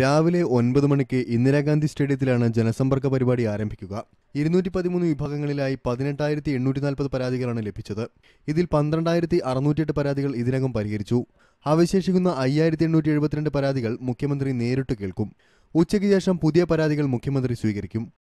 രാവിലെ ഒൻപത് മണിക്ക് ഇന്ദിരാഗാന്ധി സ്റ്റേഡിയത്തിലാണ് ജനസമ്പർക്ക പരിപാടി ആരംഭിക്കുക ഇരുന്നൂറ്റി പതിമൂന്ന് വിഭാഗങ്ങളിലായി പതിനെട്ടായിരത്തി എണ്ണൂറ്റി നാൽപ്പത് പരാതികളാണ് ലഭിച്ചത് ഇതിൽ പന്ത്രണ്ടായിരത്തി അറുന്നൂറ്റിയെട്ട് പരാതികൾ ഇതിനകം പരിഹരിച്ചു അവശേഷിക്കുന്ന അയ്യായിരത്തി എണ്ണൂറ്റി എഴുപത്തിരണ്ട് പരാതികൾ മുഖ്യമന്ത്രി നേരിട്ട് കേൾക്കും ഉച്ചയ്ക്ക് ശേഷം പുതിയ പരാതികൾ മുഖ്യമന്ത്രി സ്വീകരിക്കും